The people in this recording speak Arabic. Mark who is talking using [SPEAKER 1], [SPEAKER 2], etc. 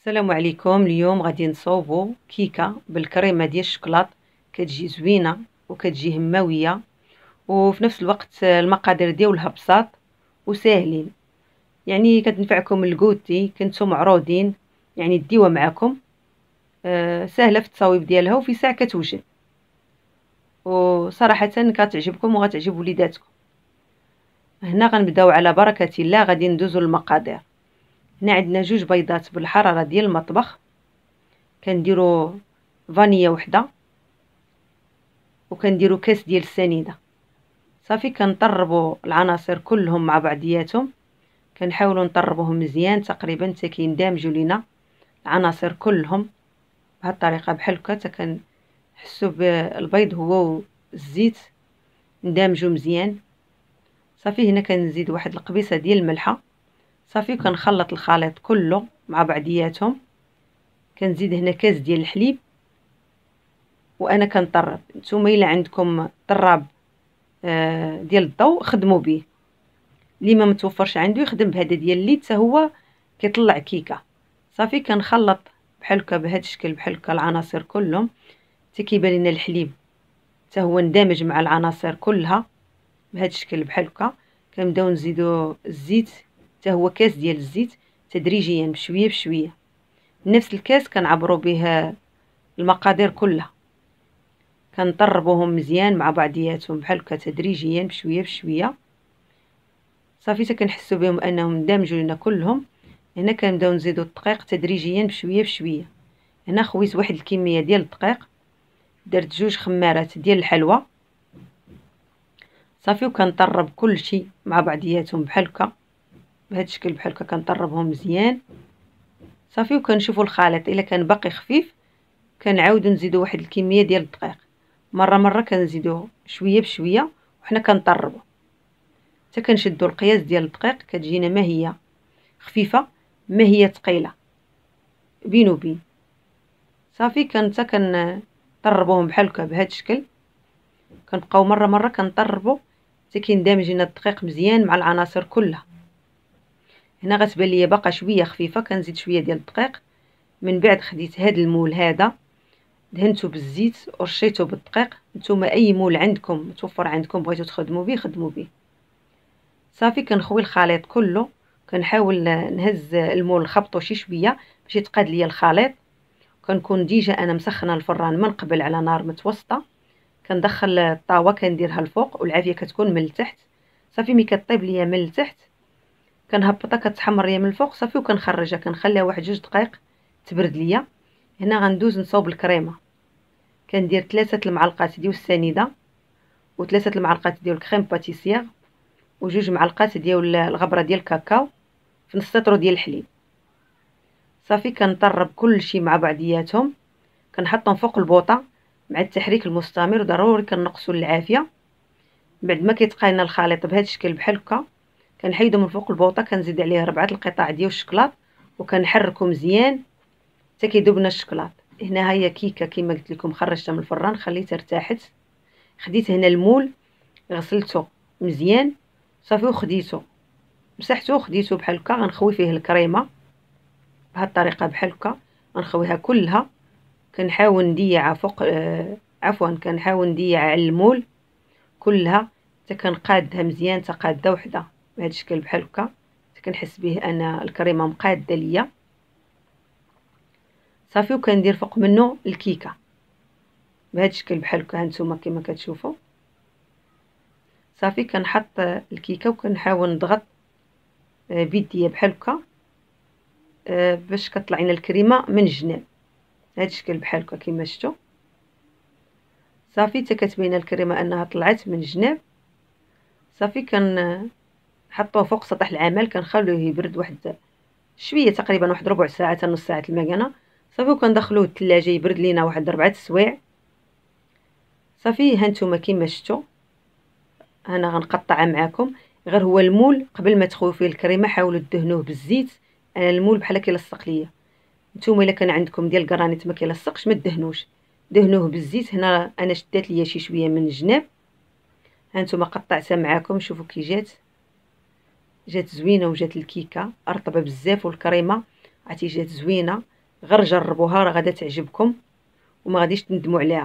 [SPEAKER 1] السلام عليكم اليوم غادي نصوبو كيكه بالكريمه ديال الشكلاط كتجي زوينه وكتجي هماويه وفي نفس الوقت المقادير ديالها بساط وساهلين يعني كتنفعكم الكوتي كنتو معروضين يعني ديوها معاكم آه سهله في التصاويب ديالها وفي ساعه كتوجد وصراحه كتعجبكم وغتعجب وليداتكم هنا غنبداو على بركه الله غادي ندوزو المقادير هنا عندنا جوج بيضات بالحراره ديال المطبخ كنديروا فانيا وحده وكنديروا كاس ديال السنيده صافي كنطربوا العناصر كلهم مع بعضياتهم كنحاولوا نطربوهم مزيان تقريبا حتى كيندمجوا لينا العناصر كلهم بهذه الطريقه بحال هكا حتى كنحسوا بالبيض هو والزيت ندمجوا مزيان صافي هنا كنزيد واحد القبيصه ديال الملحه صافي كنخلط الخليط كله مع بعضياتهم كنزيد هنا كاس ديال الحليب وانا كنطرب نتوما الا عندكم طراب آه، ديال الضوء خدموا به اللي ما متوفرش عنده يخدم بهذا ديال الليد حتى هو كيطلع كيكه صافي كنخلط بحال هكا بهذا الشكل بحال هكا العناصر كلهم حتى كيبان لنا الحليب حتى هو اندمج مع العناصر كلها بهذا الشكل بحال هكا كنبداو نزيدو الزيت حتى هو كاس ديال الزيت تدريجيا بشويه بشويه نفس الكاس كنعبروا به المقادير كلها كنطربوهم مزيان مع بعضياتهم بحال هكا تدريجيا بشويه بشويه صافي حتى كنحسوا بهم انهم دامجوا لنا كلهم هنا كنبداو نزيدو الدقيق تدريجيا بشويه بشويه هنا خويت واحد الكميه ديال الدقيق درت جوج خمارات ديال الحلوى صافي وكنطرب كلشي مع بعضياتهم بحال هكا بهذا الشكل بحال هكا كنطربهم مزيان صافي وكنشوفوا الخليط الا كان باقي خفيف كنعاودو نزيدو واحد الكميه ديال الدقيق مره مره كنزيدو شويه بشويه وحنا كنطربو حتى كنشدو القياس ديال الدقيق كتجينا ما هي خفيفه ما هي ثقيله بين وبين صافي كنتا كنطربوهم بحال هكا بهذا الشكل كنبقاو مره مره كنطربو حتى كيندمج لنا الدقيق مزيان مع العناصر كلها هنا غتبان ليا باقا شويه خفيفه كنزيد شويه ديال الدقيق من بعد خديت هاد المول هذا دهنته بالزيت ورشيته بالدقيق نتوما اي مول عندكم متوفر عندكم بغيتو تخدموا به خدموا به صافي كنخوي الخليط كله كنحاول نهز المول نخبطو شي شويه باش يتقاد ليا الخليط كنكون ديجا انا مسخنه الفران من قبل على نار متوسطه كندخل الطاوه كنديرها الفوق والعافيه كتكون من التحت صافي ملي كطيب ليا من التحت كنهبطها كتحمر ليا من الفوق صافي وكنخرجها كنخليها واحد جوج دقائق تبرد ليا هنا غندوز نصوب الكريمه كندير ثلاثه المعلقات ديال السنيده وثلاثه المعلقات ديال الكريم باتيسير وجوج معلقات ديال الغبره ديال الكاكاو في نص لتر ديال الحليب صافي كنطرب كلشي مع بعضياتهم كنحطهم فوق البوطه مع التحريك المستمر ضروري كنقصوا العافيه بعد ما كيتقاينا الخليط بهذا الشكل بحال هكا كنحيدو من فوق البوطه كنزيد عليه ربعه القطع ديال الشكلاط وكنحركو مزيان حتى كيذوب لنا الشكلاط هنا هي كيكه كما قلت لكم خرجتها من الفران خليتها ارتاحت خديت هنا المول غسلته مزيان صافي وخديته مسحته وخديته بحال هكا غنخوي فيه الكريمه بهاد الطريقه بحال هكا غنخويها كلها كنحاول نديعها فوق آه عفوا كنحاول نديعها على المول كلها حتى كنقادها مزيان تقاده قاده وحده بهذا الشكل بحال هكا كنحس به ان الكريمه مقاده ليا صافي وكندير فوق منه الكيكه بهذا الشكل بحال هكا هانتوما كما كتشوفوا صافي كنحط الكيكه وكنحاول نضغط آه، بيديا بحال هكا آه، باش كطلع لنا الكريمه من الجناب هذا الشكل بحال هكا كما شفتوا صافي حتى كتبين الكريمه انها طلعت من الجناب صافي كن حطوه فوق سطح العمل كنخلوه يبرد واحد شويه تقريبا واحد ربع ساعه حتى نص ساعه المكانه صافي وكندخلوه الثلاجه يبرد لينا واحد ربعة السوايع صافي ها نتوما كيما شفتوا انا غنقطع معاكم غير هو المول قبل ما تخويو فيه الكريمه حاولوا تدهنوه بالزيت انا المول بحال كيلصق ليا نتوما الا كان عندكم ديال الكرانيت ما كيلصقش ما تدهنوش دهنوه بالزيت هنا انا شدات ليا شي شويه من الجناب ها نتوما قطعتها معاكم شوفوا كي جات جات زوينه وجات الكيكه رطبه بزاف والكريمه عتي جات زوينه غير جربوها راه غادا تعجبكم وما غاديش تندموا عليها